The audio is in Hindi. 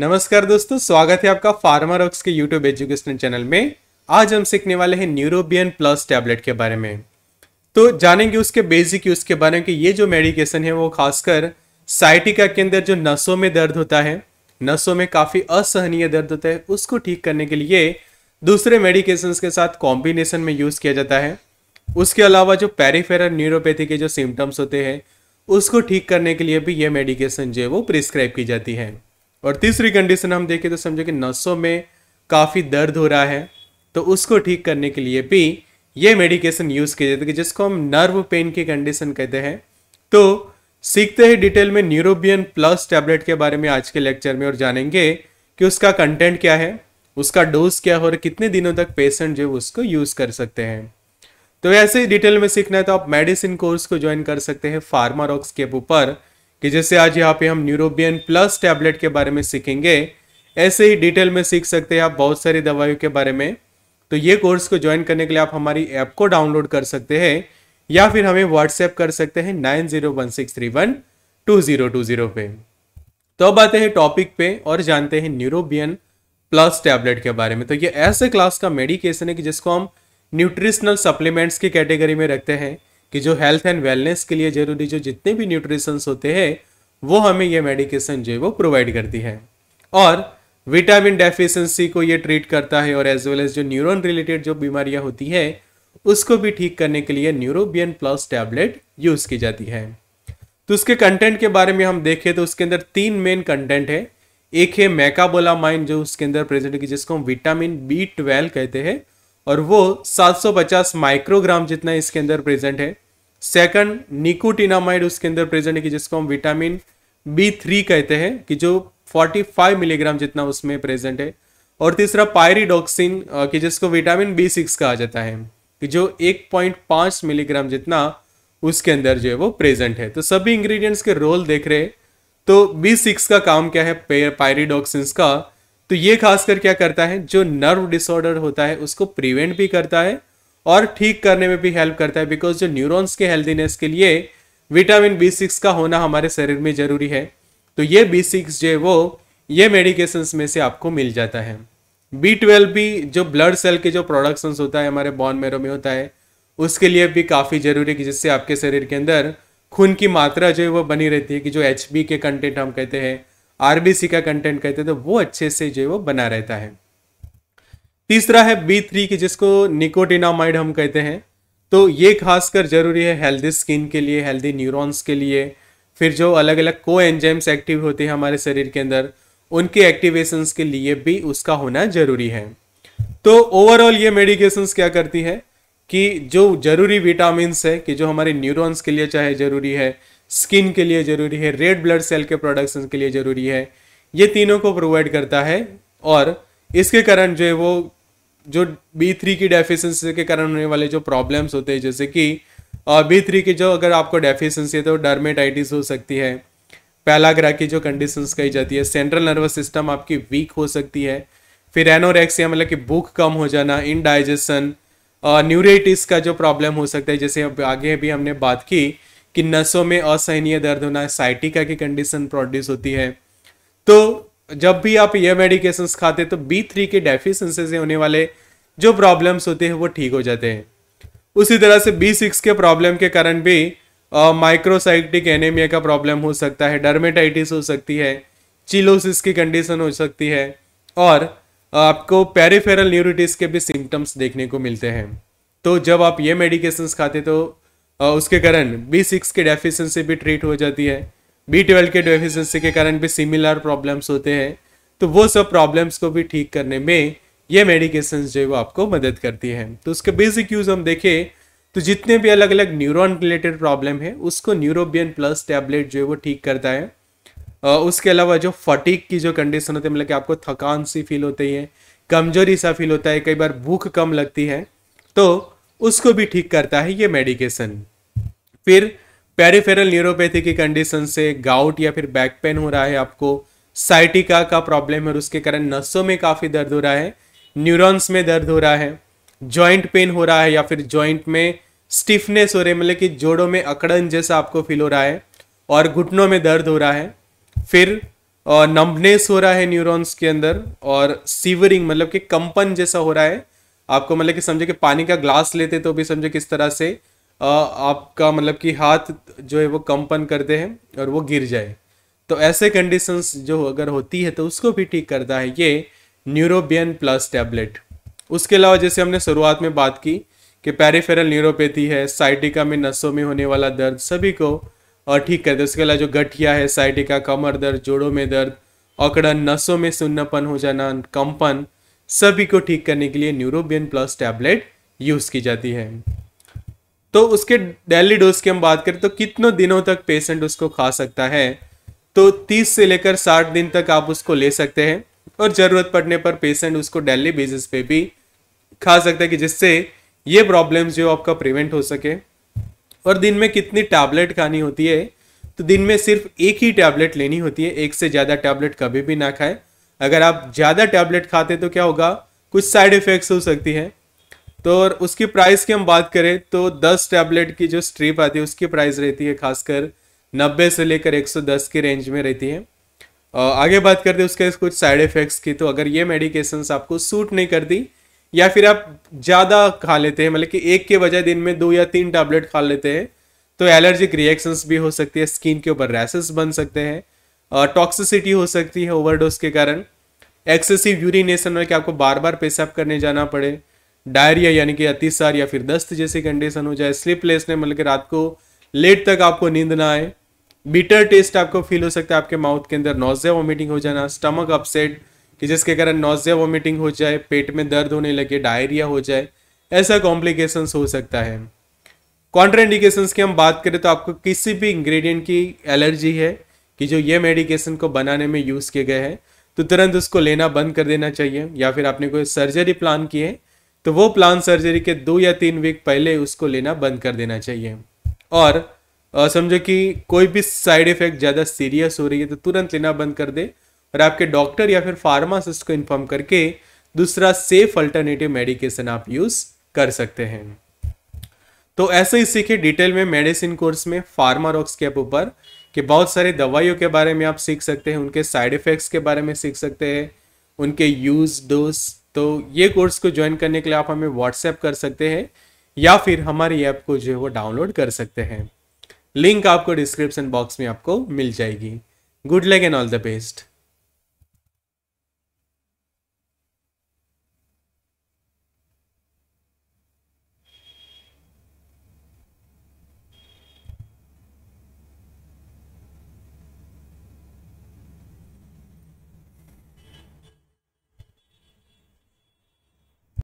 नमस्कार दोस्तों स्वागत है आपका फार्मारॉक्स के यूट्यूब एजुकेशन चैनल में आज हम सीखने वाले हैं न्यूरोबियन प्लस टैबलेट के बारे में तो जानेंगे उसके बेसिक यूज के बारे में कि ये जो मेडिकेशन है वो खासकर साइटिका के अंदर जो नसों में दर्द होता है नसों में काफ़ी असहनीय दर्द होता है उसको ठीक करने के लिए दूसरे मेडिकेशन के साथ कॉम्बिनेशन में यूज़ किया जाता है उसके अलावा जो पेरीफेरल न्यूरोपैथी के जो सिम्टम्स होते हैं उसको ठीक करने के लिए भी ये मेडिकेशन जो है वो प्रिस्क्राइब की जाती है और तीसरी कंडीशन हम देखें तो समझो कि नसों में काफ़ी दर्द हो रहा है तो उसको ठीक करने के लिए भी ये मेडिकेशन यूज़ जाता है कि जिसको हम नर्व पेन की कंडीशन कहते हैं तो सीखते हैं डिटेल में न्यूरोबियन प्लस टैबलेट के बारे में आज के लेक्चर में और जानेंगे कि उसका कंटेंट क्या है उसका डोज क्या है और कितने दिनों तक पेशेंट जो उसको यूज़ कर सकते हैं तो ऐसे ही डिटेल में सीखना है तो आप मेडिसिन कोर्स को ज्वाइन कर सकते हैं फार्मा रॉक्स के ऊपर कि जैसे आज यहाँ पे हम न्यूरोबियन प्लस टैबलेट के बारे में सीखेंगे ऐसे ही डिटेल में सीख सकते हैं आप बहुत सारी दवाइयों के बारे में तो ये कोर्स को ज्वाइन करने के लिए आप हमारी ऐप को डाउनलोड कर सकते हैं या फिर हमें व्हाट्सएप कर सकते हैं nine zero one six three one two zero two zero पे तो अब आते हैं टॉपिक पे और जानते हैं न्यूरोबियन प्लस टैबलेट के बारे में तो ये ऐसे क्लास का मेडिकेशन है कि जिसको हम न्यूट्रिशनल सप्लीमेंट्स की कैटेगरी में रखते हैं कि जो हेल्थ एंड वेलनेस के लिए जरूरी जो जितने भी न्यूट्रिशंस होते हैं वो हमें ये मेडिकेशन जो है वो प्रोवाइड करती है और विटामिन डेफिशिएंसी को ये ट्रीट करता है और एज वेल एज जो न्यूरॉन रिलेटेड जो बीमारियां होती है उसको भी ठीक करने के लिए न्यूरोबियन प्लस टैबलेट यूज की जाती है तो उसके कंटेंट के बारे में हम देखें तो उसके अंदर तीन मेन कंटेंट है एक है मैकाबोलामाइन जो उसके अंदर प्रेजेंट की जिसको हम विटामिन बी ट्वेल्व कहते हैं और वो 750 माइक्रोग्राम जितना इसके अंदर प्रेजेंट है सेकंड निकोटिनामाइड उसके अंदर प्रेजेंट है कि जिसको हम विटामिन बी थ्री कहते हैं कि जो 45 मिलीग्राम जितना उसमें प्रेजेंट है और तीसरा पायरीडोक्सिन कि जिसको विटामिन बी सिक्स कहा जाता है कि जो 1.5 मिलीग्राम जितना उसके अंदर जो है वो प्रेजेंट है तो सभी इंग्रीडियंट्स के रोल देख रहे तो बी सिक्स का काम क्या है पायरीडोक्सिन का तो ये खासकर क्या करता है जो नर्व डिसऑर्डर होता है उसको प्रिवेंट भी करता है और ठीक करने में भी हेल्प करता है बिकॉज जो न्यूरॉन्स के हेल्दीनेस के लिए विटामिन बी सिक्स का होना हमारे शरीर में ज़रूरी है तो ये बी सिक्स जो है वो ये मेडिकेशन में से आपको मिल जाता है बी ट्वेल्व भी जो ब्लड सेल के जो प्रोडक्शंस होता है हमारे बॉन मेरो में होता है उसके लिए भी काफ़ी ज़रूरी है कि जिससे आपके शरीर के अंदर खून की मात्रा जो है वो बनी रहती है कि जो एच के कंटेंट हम कहते हैं आरबीसी का कंटेंट कहते हैं तो वो अच्छे से जो है वो बना रहता है तीसरा है बी थ्री की जिसको निकोटिनामाइड हम कहते हैं तो ये खासकर जरूरी है हेल्दी स्किन के लिए हेल्दी न्यूरॉन्स के लिए फिर जो अलग अलग को एंजाइम्स एक्टिव होते हैं हमारे शरीर के अंदर उनके एक्टिवेशंस के लिए भी उसका होना जरूरी है तो ओवरऑल ये मेडिकेशंस क्या करती है कि जो जरूरी विटामिन है कि जो हमारे न्यूरॉन्स के लिए चाहे जरूरी है स्किन के लिए ज़रूरी है रेड ब्लड सेल के प्रोडक्शन के लिए ज़रूरी है ये तीनों को प्रोवाइड करता है और इसके कारण जो है वो जो बी थ्री की डेफिशिएंसी के कारण होने वाले जो प्रॉब्लम्स होते हैं जैसे कि बी थ्री की जो अगर आपको डेफिशिएंसी है तो डर्मेटाइटिस हो सकती है पैलाग्रा की जो कंडीशंस कही जाती है सेंट्रल नर्वस सिस्टम आपकी वीक हो सकती है फिर एनोरेक्सिया मतलब कि भूख कम हो जाना इनडाइजेशन न्यूरेटिस का जो प्रॉब्लम हो सकता है जैसे अब आगे भी हमने बात की कि नसों में असहनीय दर्द होना साइटिका की कंडीशन प्रोड्यूस होती है तो जब भी आप ये मेडिकेशंस खाते हैं तो बी थ्री के डेफिशंसी से होने वाले जो प्रॉब्लम्स होते हैं वो ठीक हो जाते हैं उसी तरह से बी सिक्स के प्रॉब्लम के कारण भी माइक्रोसाइटिक एनेमिया का प्रॉब्लम हो सकता है डर्मेटाइटिस हो सकती है चिलोसिस की कंडीशन हो सकती है और आपको पेरिफेरल न्यूरिटिस के भी सिम्टम्स देखने को मिलते हैं तो जब आप ये मेडिकेशंस खाते तो उसके कारण बी सिक्स के डेफिशिएंसी भी ट्रीट हो जाती है बी ट्वेल्व के डेफिशिएंसी के कारण भी सिमिलर प्रॉब्लम्स होते हैं तो वो सब प्रॉब्लम्स को भी ठीक करने में ये मेडिकेशन जो है वो आपको मदद करती है तो उसके बेसिक यूज़ हम देखें तो जितने भी अलग अलग न्यूरोन रिलेटेड प्रॉब्लम है उसको न्यूरोबियन प्लस टैबलेट जो है वो ठीक करता है उसके अलावा जो फटीक की जो कंडीशन होती है मतलब कि आपको थकान सी फील होती है कमजोरी सा फील होता है कई बार भूख कम लगती है तो उसको भी ठीक करता है ये मेडिकेशन फिर पेरीफेरल न्यूरोपैथी की कंडीशन से गाउट या फिर बैक पेन हो रहा है आपको साइटिका का प्रॉब्लम है उसके कारण नसों में काफ़ी दर्द हो रहा है न्यूरॉन्स में दर्द हो रहा है जॉइंट पेन हो रहा है या फिर जॉइंट में स्टिफनेस हो रही है मतलब कि जोड़ों में अकड़न जैसा आपको फील हो रहा है और घुटनों में दर्द हो रहा है फिर नंबनेस हो रहा है न्यूरॉन्स के अंदर और सीवरिंग मतलब कि कंपन जैसा हो रहा है आपको मतलब कि समझे कि पानी का ग्लास लेते तो भी समझे किस तरह से आपका मतलब कि हाथ जो है वो कंपन करते हैं और वो गिर जाए तो ऐसे कंडीशंस जो अगर होती है तो उसको भी ठीक करता है ये न्यूरोबियन प्लस टैबलेट उसके अलावा जैसे हमने शुरुआत में बात की कि पैरिफेरल न्यूरोपैथी है साइटिका में नसों में होने वाला दर्द सभी को और ठीक करते उसके अलावा जो गठिया है साइटिका कमर दर्द जोड़ों में दर्द अकड़न नसों में सुन्नपन हो जाना कंपन सभी को ठीक करने के लिए न्यूरोबियन प्लस टैबलेट यूज़ की जाती है तो उसके डेली डोज की हम बात करें तो कितनों दिनों तक पेशेंट उसको खा सकता है तो 30 से लेकर 60 दिन तक आप उसको ले सकते हैं और ज़रूरत पड़ने पर पेशेंट उसको डेली बेसिस पे भी खा सकता है कि जिससे ये प्रॉब्लम्स जो आपका प्रिवेंट हो सके और दिन में कितनी टैबलेट खानी होती है तो दिन में सिर्फ एक ही टैबलेट लेनी होती है एक से ज़्यादा टैबलेट कभी भी ना खाएं अगर आप ज़्यादा टैबलेट खाते तो क्या होगा कुछ साइड इफ़ेक्ट्स हो सकती हैं तो और उसकी प्राइस की हम बात करें तो 10 टैबलेट की जो स्ट्रिप आती है उसकी प्राइस रहती है खासकर 90 से लेकर 110 के रेंज में रहती है और आगे बात करते हैं उसके कुछ साइड इफ़ेक्ट्स की तो अगर ये मेडिकेशन आपको सूट नहीं करती या फिर आप ज़्यादा खा लेते हैं मतलब कि एक के बजाय दिन में दो या तीन टैबलेट खा लेते हैं तो एलर्जिक रिएक्शंस भी हो सकती है स्किन के ऊपर रैसेस बन सकते हैं टॉक्सिसिटी हो सकती है ओवरडोज के कारण एक्सेसिव यूरिनेशन में कि आपको बार बार पेशाब करने जाना पड़े डायरिया यानी कि अतिसार या फिर दस्त जैसी कंडीशन हो जाए स्लीपलेस ने मतलब रात को लेट तक आपको नींद ना आए बीटर टेस्ट आपको फील हो सकता है आपके माउथ के अंदर नोजिया वॉमिटिंग हो जाना स्टमक अपसेट कि जिसके कारण नोजिया वॉमिटिंग हो जाए पेट में दर्द होने लगे डायरिया हो जाए ऐसा कॉम्प्लिकेशंस हो सकता है कॉन्ट्राइंडिकेशंस की हम बात करें तो आपको किसी भी इंग्रेडिएंट की एलर्जी है कि जो ये मेडिकेशन को बनाने में यूज़ किए गए हैं तो तुरंत उसको लेना बंद कर देना चाहिए या फिर आपने कोई सर्जरी प्लान की है तो वो प्लान सर्जरी के दो या तीन वीक पहले उसको लेना बंद कर देना चाहिए और समझो कि कोई भी साइड इफेक्ट ज़्यादा सीरियस हो रही है तो तुरंत लेना बंद कर दे और आपके डॉक्टर या फिर फार्मासिस्ट को इन्फॉर्म करके दूसरा सेफ अल्टरनेटिव मेडिकेशन आप यूज़ कर सकते हैं तो ऐसे ही सीखे डिटेल में मेडिसिन कोर्स में फार्मा रॉक्स के ऊपर कि बहुत सारी दवाइयों के बारे में आप सीख सकते हैं उनके साइड इफ़ेक्ट्स के बारे में सीख सकते हैं उनके यूज़ डोज तो ये कोर्स को ज्वाइन करने के लिए आप हमें व्हाट्सएप कर सकते हैं या फिर हमारी ऐप को जो है वो डाउनलोड कर सकते हैं लिंक आपको डिस्क्रिप्शन बॉक्स में आपको मिल जाएगी good luck and all the best